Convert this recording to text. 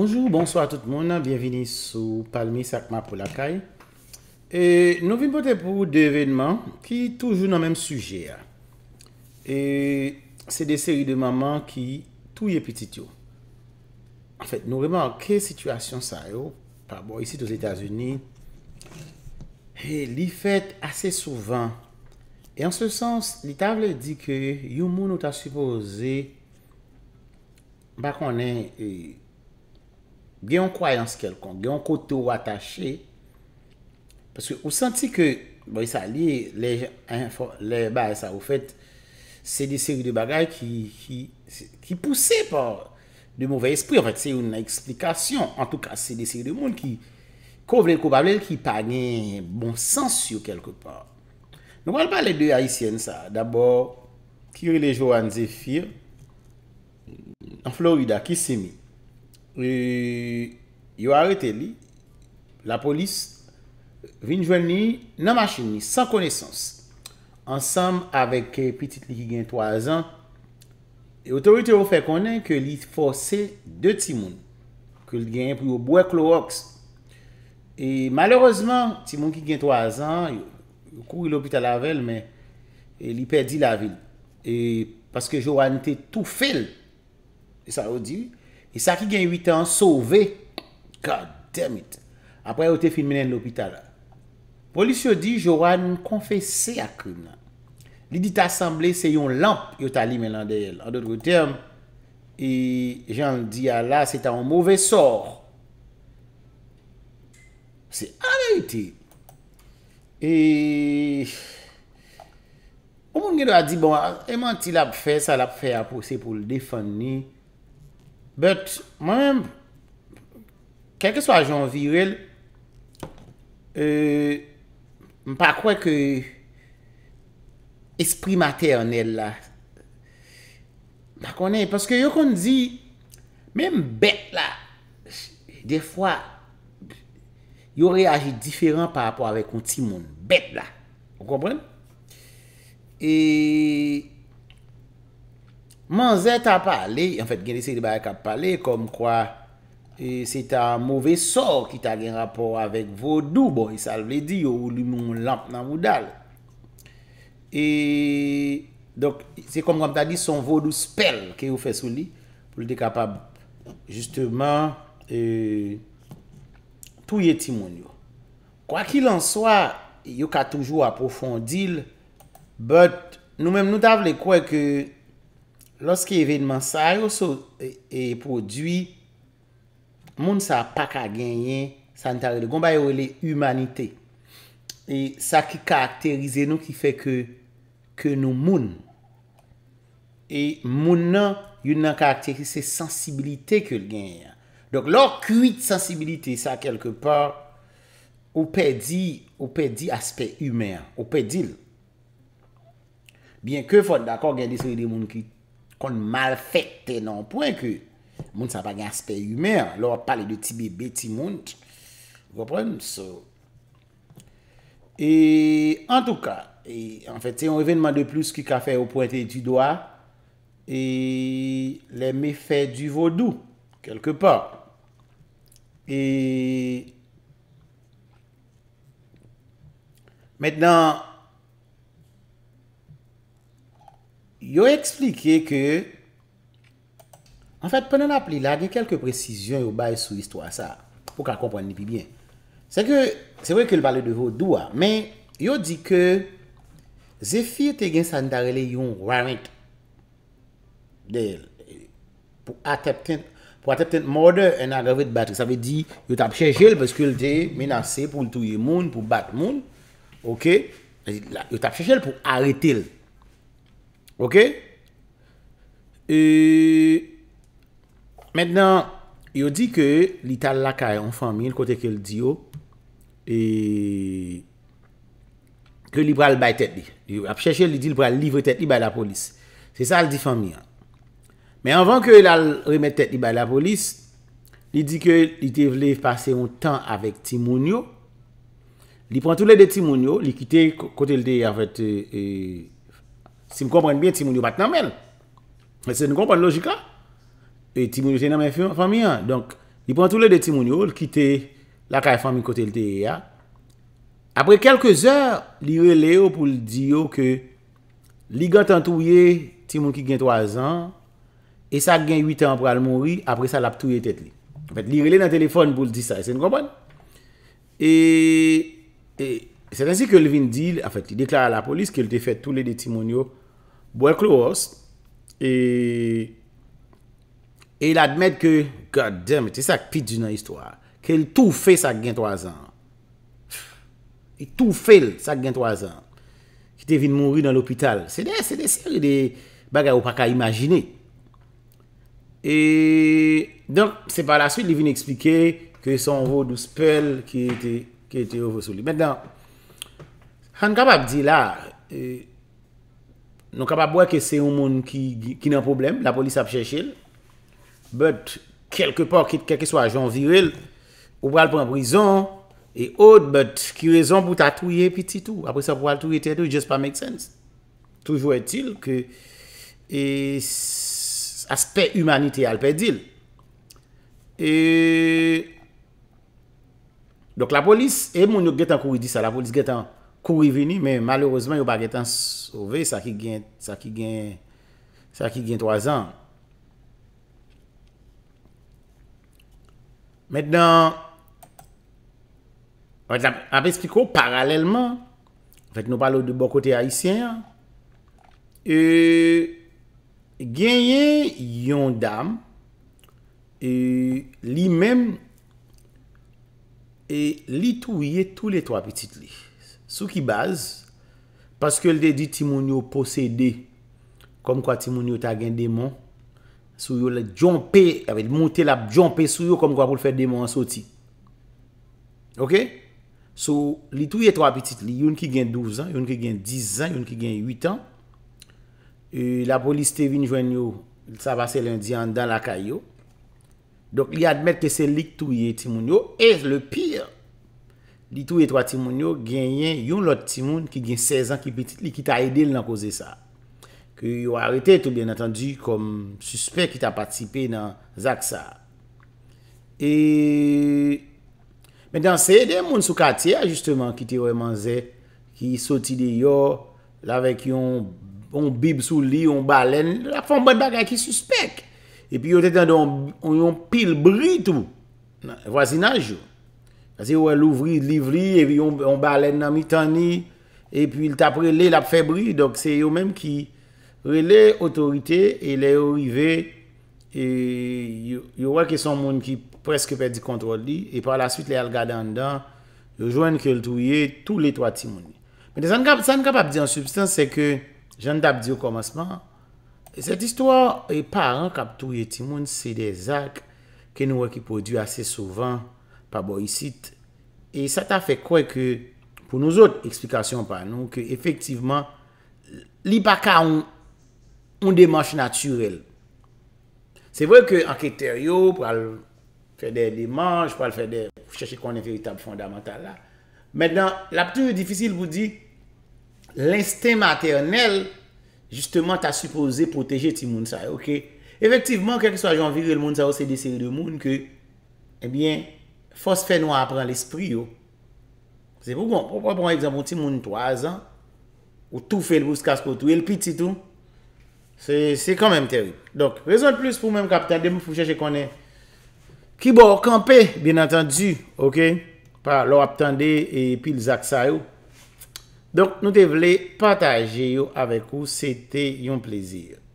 Bonjour, bonsoir tout moun, bienveni sou Palmi Sakma Polakay. E nou vi mpote pou de evenman ki toujou nan menm suje a. E se de seri de maman ki touye petit yo. En fèt, nou reman an ke situasyon sa yo, pa bon, isi dos Etats-Unis, e li fèt ase souvan. E an se sens, li table di ke yon moun ou ta supoze ba konen e... gen yon kwayans kelkon, gen yon koto atache, paske ou senti ke, boy sa li, le ba sa ou fet, se de seri de bagay ki, ki pousse pa, de mouve espri, en fèk se yon eksplikasyon, en tout ka se de seri de moun ki, kovre koubable, ki pane bon sens yo kelke par. Nou wèl pa le de Haitien sa, d'abord, kiri le Johan Zephir, an Florida ki se mi, Pre yo arete li, la polis vin jwen ni nan machin ni, san konesans. Ansam avèk eh, petit li ki gen 3 an. E otorite yo fè konen ke li fòse 2 timoun. Ke li gen pou yo bwe klo oks. E malèrezman, timoun ki gen 3 an, yo kou yon lopit a la vel, men e, li perdi la vil. E paske yo anite tou fel, e sa o di yon. E sa ki gen 8 an, sove. God damn it. Apre yo te filmen en l'hôpital. Polis yo di, joran konfese akun. Li di ta semble se yon lamp yo ta li men lan dey el. An dout kote, jen di, ala, ah se ta yon mouvè sor. Se anayite. Ou moun gen do a di, bon, ah, e man ti la pou fè, sa la pou fè a pou se pou l'defani. But, mwen e, mwen, kelke swa jan viril, e, mpa kwe ke esprimatè anel la. Mpa konen, paske yo kon di, menm bet la, de fwa, yo reage diferent pa apwa re konti moun. Bet la, mwen komprèn? E... Man zè ta pale, en fèt gen lè se li baye kap pale, kom kwa se ta mouvè sor ki ta gen rapor avèk vodou, bo yè sal vè di, yo ou li moun lamp nan woudal. E, dok, se kom kom ta di, son vodou spel ke yo fè sou li, pou lè te kapab, justèman, tou yè ti moun yo. Kwa ki l'an so, yo ka toujou apofondil, but nou mèm nou ta vè kwe ke, Lorski evèdman sa yo sou e, e prodwi, moun sa pa ka genyen sanitare de gomba yo le humanite. E sa ki karakterize nou ki fe ke nou moun. E moun nan, yon nan karakterize sensibilite ke genyen. Dok lor kuit sensibilite sa kelke pa, ou pe di aspe humè, ou pe dil. Bien ke fote d'akor genye sou yon moun ki kon mal fèk tè nan pwè kè moun sa pa gen asper yume lor pale de ti bebe ti moun wapren so e, en tout ka e, en fèk tè yon evenman de plus ki ka fè ou pwè te etu doa e le me fè du vodou kelke pa e mèt nan mèt nan yo eksplike ke, an fèt, pwè nan ap li la, gen kelke presisyon yo bay sou histwa sa, pou ka kompwenni pi bien. Se ke, se vwe ke l bale de vo doua, men, yo di ke, ze fi te gen san darele yon rarit de, pou atepten, pou atepten morde en an avit batre. Sa vwe di, yo tapche jel, pwè se ke l te menase pou l touye moun, pou bat moun, ok, yo tapche jel pou arete l. Ok? E... Mètenan, yo di ke li tal lakay e an fami, l kote ke l di yo, e... ke li pral bay tèt li. Yo ap chèche li di pral livre tèt li bay la polis. Se sa l di fami. Mè anvan ke l al remè tèt li bay la polis, li di ke li te vle pase yon tan avèk ti moun yo, li pran tou le de ti moun yo, li kite kote l de avèk ti moun yo, Si m kompren bien, ti moun yo pat nan men. Se m kompren logika. Ti moun yo te nan men fanyan. Donk, e li pran tou le de ti moun yo, li kite la kaya fanyan kote lte ya. Apre kelke zan, li rele yo pou l di yo ke li gantan tou ye ti moun ki gen 3 an, e sa gen 8 an pral moun ri, apre sa la pou tou ye tet li. Li rele nan telefon pou l di sa, se m kompren. E... Se tan si ke l vin di, afet, li deklara la polis ke l te fet tou le de ti moun yo Boè klo os. E. E l'admèd ke. God damn it. E sak pit di nan històre. Kel tou fè sak gen toazan. E tou fè sak gen toazan. Ki te vin mouri nan l'opital. Se de. Se de seri de baga ou pa ka imajinè. E. Donk. Se pa la suite li vin eksplike. Ke son vò dous pel. Ki ete. Ki ete vò souli. Mèndan. Han kapap di la. E. Nou kap ap wè ke se yon moun ki nan problem, la polis ap chèche el. But, kelke pa, keke swa ajon viril, ou wè al pou an brison, e od, but, ki rezon pou ta touye piti tou. Apre sa wè al touye tè tou, just pa make sense. Toujou etil, ke, e, aspey humanite al pe dil. E, Donk la polis, e moun yo gèt an kou wè di sa, la polis gèt an, pouri veni, men malorosman yo bagetan sove, sa ki gen, sa ki gen, sa ki gen 3 an. Mèt dan, mwen ap espliko, paralèlman, fèk nou palo de bo kote haisyen, e, genye yon dam, e, li men, e, li touye tou le 3 petit li. sou ki baz, paske l de di ti moun yo posede, kom kwa ti moun yo ta gen demon, sou yo le jompe, avet monte la jompe sou yo, kom kwa pou l fè demon an soti. Ok? Sou, li tou ye 3 petit li, yon ki gen 12 an, yon ki gen 10 an, yon ki gen 8 an, e la polis te vin jwen yo, sa va se l indian dan la kayo, dok li admet ke se lik tou ye ti moun yo, e le pi, Li tou etwa ti moun yo genyen yon lot ti moun ki gen 16 an ki piti li ki ta ide l nan koze sa. Ki yo arete tout bien attendu kom suspek ki ta patipe nan Zaksa. E... Men dan se, de moun sou kati ya justeman ki te wèman zè ki soti de yo la vek yon bib sou li yon balen. La fon bon bagay ki suspek. E pi yo te tendo yon pil bruit ou. Vwazinaj yo. Ase yo wè louvri, livri, evi yon balen nan mitani, epi yon tapre lè la febri, dok se yo mèm ki rele otorite, e lè yo rive, e yo wè ke son moun ki preske pedi kontroli, e pa la suite lè al gadan dan, yo jwen ke l'touye, tou lè toa timouni. Mè de san kap ap di an substans, se ke jan tap di yo komasman, e set istwa e paran kap touye timoun, se de zak ke nou wè ki podi ase souvan, pa boyisit, e sa ta fe kwe ke, pou nouzot, eksplikasyon pa nou, ke efektivman, li pa ka ou, ou de manche naturel. Se vwe ke anketeryo, pou al fèder de manche, pou al fèder, chèche konen fèritab fondamental la. Mèndan, la ptou yon difisil pou di, l'instè maternel, jistèman ta supose protèje ti moun sa, ok? Efektivman, kek ki sa jan viril moun sa, ou se de seri de moun, ke, ebyen, eh Fos fè nou apren l'espri yo. Zè pou bon. Pou pou bon ekzampon ti mouni toazan. Ou tou fè l'bouskas pou tou. El pit si tou. Se se kanmen teri. Dok rezon plis pou mwen kapta. Demi fouchè jè konen. Ki bo wakampe. Bien atan du. Ok. Pa lor ap tende. E pil zak sa yo. Dok nou te vle pataje yo. Avek ou. Se te yon plezir yo.